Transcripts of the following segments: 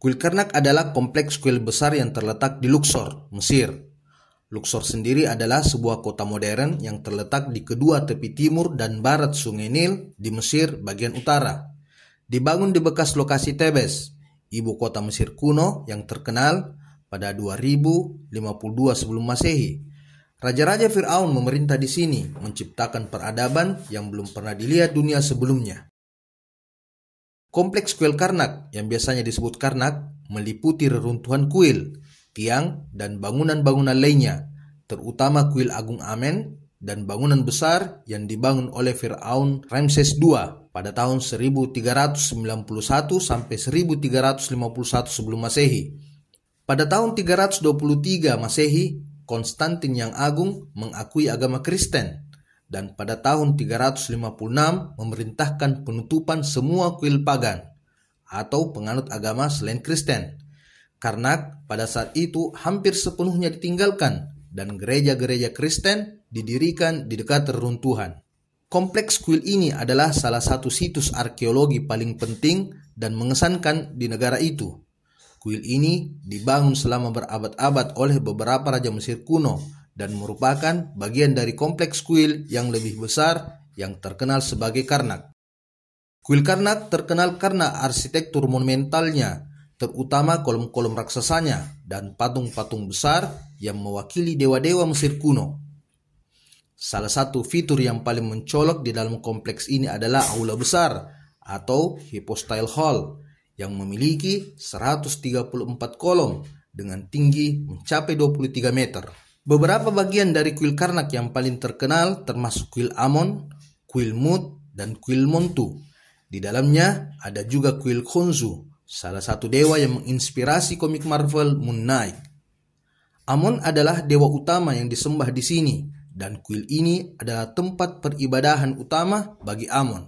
Kuil Karnak adalah kompleks kuil besar yang terletak di Luxor, Mesir. Luxor sendiri adalah sebuah kota modern yang terletak di kedua tepi timur dan barat Sungai Nil di Mesir bagian utara. Dibangun di bekas lokasi Tebes, ibu kota Mesir kuno yang terkenal pada 2052 sebelum Masehi. Raja-raja Firaun memerintah di sini, menciptakan peradaban yang belum pernah dilihat dunia sebelumnya. Kompleks kuil Karnak yang biasanya disebut Karnak meliputi reruntuhan kuil, tiang, dan bangunan-bangunan lainnya, terutama kuil Agung Amen dan bangunan besar yang dibangun oleh Fir'aun Ramses II pada tahun 1391 sampai 1351 sebelum Masehi. Pada tahun 323 Masehi, Konstantin yang Agung mengakui agama Kristen dan pada tahun 356 memerintahkan penutupan semua kuil pagan atau penganut agama selain Kristen. Karena pada saat itu hampir sepenuhnya ditinggalkan dan gereja-gereja Kristen didirikan di dekat reruntuhan. Kompleks kuil ini adalah salah satu situs arkeologi paling penting dan mengesankan di negara itu. Kuil ini dibangun selama berabad-abad oleh beberapa raja Mesir kuno dan merupakan bagian dari kompleks kuil yang lebih besar yang terkenal sebagai Karnak. Kuil Karnak terkenal karena arsitektur monumentalnya, terutama kolom-kolom raksasanya dan patung-patung besar yang mewakili dewa-dewa Mesir kuno. Salah satu fitur yang paling mencolok di dalam kompleks ini adalah aula besar atau hypostyle hall yang memiliki 134 kolom dengan tinggi mencapai 23 meter. Beberapa bagian dari kuil Karnak yang paling terkenal termasuk kuil Amon, kuil Mut, dan kuil Montu. Di dalamnya ada juga kuil Khonzu, salah satu dewa yang menginspirasi komik Marvel Moon Knight. Amon adalah dewa utama yang disembah di sini, dan kuil ini adalah tempat peribadahan utama bagi Amon.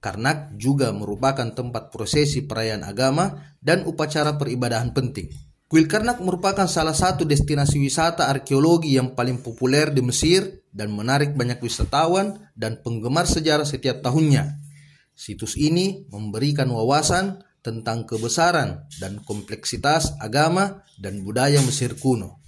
Karnak juga merupakan tempat prosesi perayaan agama dan upacara peribadahan penting. Karnak merupakan salah satu destinasi wisata arkeologi yang paling populer di Mesir dan menarik banyak wisatawan dan penggemar sejarah setiap tahunnya. Situs ini memberikan wawasan tentang kebesaran dan kompleksitas agama dan budaya Mesir kuno.